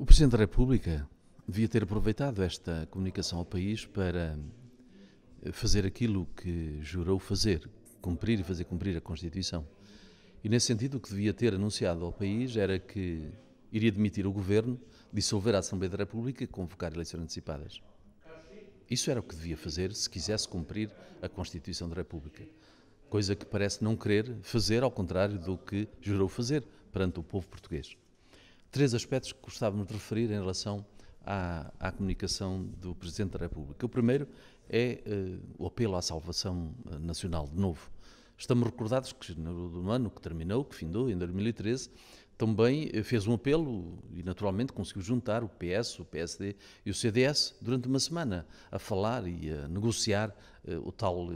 O Presidente da República devia ter aproveitado esta comunicação ao país para eh, fazer aquilo que jurou fazer, cumprir e fazer cumprir a Constituição. E nesse sentido, o que devia ter anunciado ao país era que iria demitir o governo, dissolver a Assembleia da República e convocar eleições antecipadas. Isso era o que devia fazer se quisesse cumprir a Constituição da República. Coisa que parece não querer fazer, ao contrário do que jurou fazer perante o povo português três aspectos que gostávamos de referir em relação à, à, comunicação do Presidente da República. O primeiro é eh, o apelo à salvação eh, nacional, de novo. Estamos recordados que no, ano que terminou, que findou, em 2013, também eh, fez um apelo e, naturalmente, conseguiu juntar o PS, o PSD e o CDS durante uma semana a falar e a negociar o tal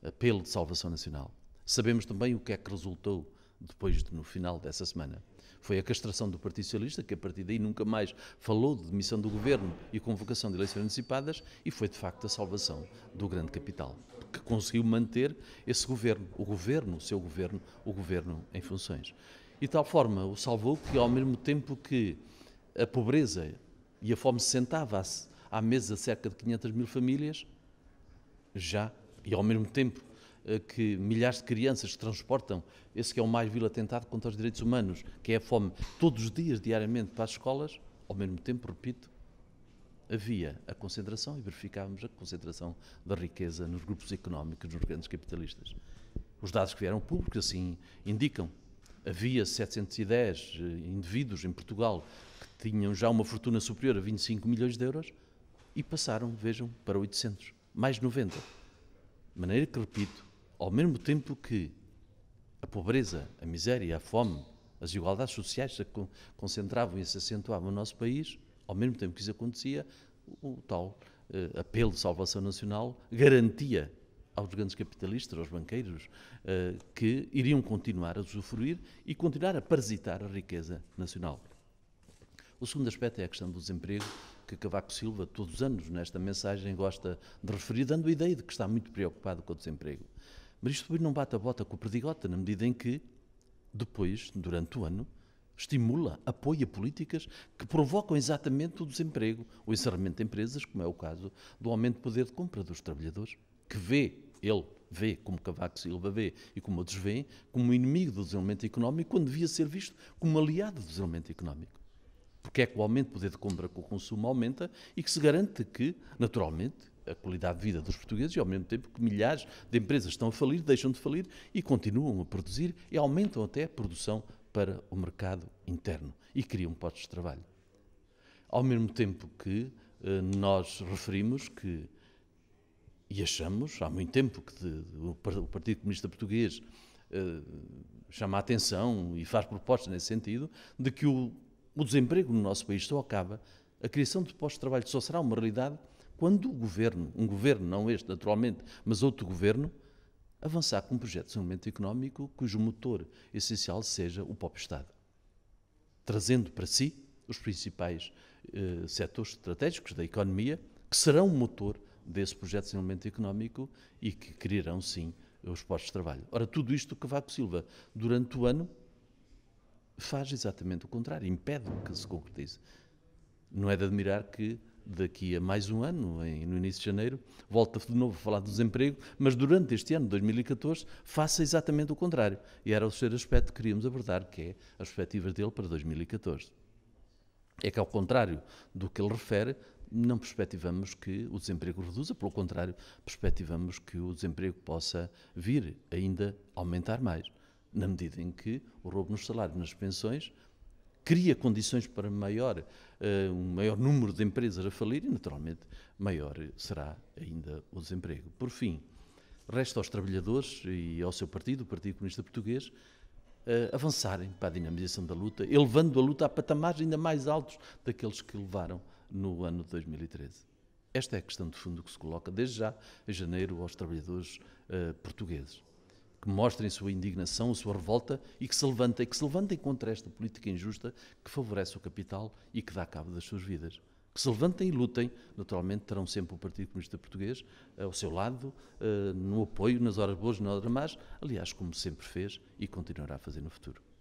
apelo de salvação nacional. Sabemos também o que é que resultou depois de, no final dessa semana. Foi a castração do Partido Socialista, que a partir daí nunca mais falou de demissão do governo e convocação de eleições antecipadas, e foi de facto a salvação do grande capital, que conseguiu manter esse governo, o governo, o seu governo, o governo em funções. E de tal forma o salvou que, ao mesmo tempo que a pobreza e a fome se sentava à mesa cerca de 500 mil famílias, já, e ao mesmo tempo eh, que milhares de crianças transportam, esse que é o mais vil atentado contra os direitos humanos, que é a fome, todos os dias, diariamente, para as escolas, ao mesmo tempo, repito, havia a concentração e verificávamos a concentração da riqueza nos grupos económicos, nos grandes capitalistas. Os dados que vieram públicos assim indicam. Havia 710 eh, indivíduos em Portugal que tinham já uma fortuna superior a 25 milhões de euros e passaram, vejam, para 800, mais 90. De maneira que, repito, ao mesmo tempo que a pobreza, a miséria, a fome, as desigualdades sociais se concentravam e se acentuavam no nosso país, ao mesmo tempo que isso acontecia, o tal uh, apelo de salvação nacional garantia aos grandes capitalistas, aos banqueiros, uh, que iriam continuar a usufruir e continuar a parasitar a riqueza nacional. O segundo aspecto é a questão do desemprego, que Cavaco Silva, todos os anos, nesta mensagem, gosta de referir, dando a ideia de que está muito preocupado com o desemprego. Mas isto depois não bate a bota com o perdigota, na medida em que, depois, durante o ano, estimula, apoia políticas que provocam exatamente o desemprego, o encerramento de empresas, como é o caso do aumento de poder de compra dos trabalhadores, que vê, ele vê, como Cavaco Silva vê e como outros veem, como inimigo do desenvolvimento económico, quando devia ser visto como aliado do desenvolvimento económico. Porque é que o aumento de poder de compra com o consumo aumenta e que se garante que, naturalmente, a qualidade de vida dos portugueses e, ao mesmo tempo, que milhares de empresas estão a falir, deixam de falir e continuam a produzir e aumentam até a produção para o mercado interno e criam postos de trabalho. Ao mesmo tempo que eh, nós referimos que, e achamos, há muito tempo que de, o Partido Comunista Português eh, chama a atenção e faz propostas nesse sentido, de que o, o desemprego no nosso país só acaba, a criação de postos de trabalho só será uma realidade quando o governo, um governo, não este naturalmente, mas outro governo, avançar com um projeto de desenvolvimento económico cujo motor essencial seja o próprio Estado, trazendo para si os principais eh, setores estratégicos da economia, que serão o motor desse projeto de desenvolvimento económico e que criarão, sim, os postos de trabalho. Ora, tudo isto que Vaco Silva, durante o ano, faz exatamente o contrário, impede que se concretize. Não é de admirar que daqui a mais um ano, em, no início de janeiro, volta de novo a falar de desemprego, mas durante este ano, 2014, faça exatamente o contrário. E era o terceiro aspecto que queríamos abordar, que é as perspectivas dele para 2014. É que, ao contrário do que ele refere, não perspectivamos que o desemprego reduza, pelo contrário, perspectivamos que o desemprego possa vir ainda aumentar mais, na medida em que o roubo nos salários, nas pensões, cria condições para maior, uh, um maior número de empresas a falir e, naturalmente, maior será ainda o desemprego. Por fim, resta aos trabalhadores e ao seu partido, o Partido Comunista Português, uh, avançarem para a dinamização da luta, elevando a luta a patamares ainda mais altos daqueles que levaram no ano de 2013. Esta é a questão de fundo que se coloca desde já, em janeiro, aos trabalhadores uh, portugueses que mostrem sua indignação, sua revolta e que se levantem, que se levantem contra esta política injusta que favorece o capital e que dá cabo das suas vidas. Que se levantem e lutem, naturalmente terão sempre o Partido Comunista Português eh, ao seu lado, eh, no apoio, nas horas boas, nas horas más, aliás, como sempre fez e continuará a fazer no futuro.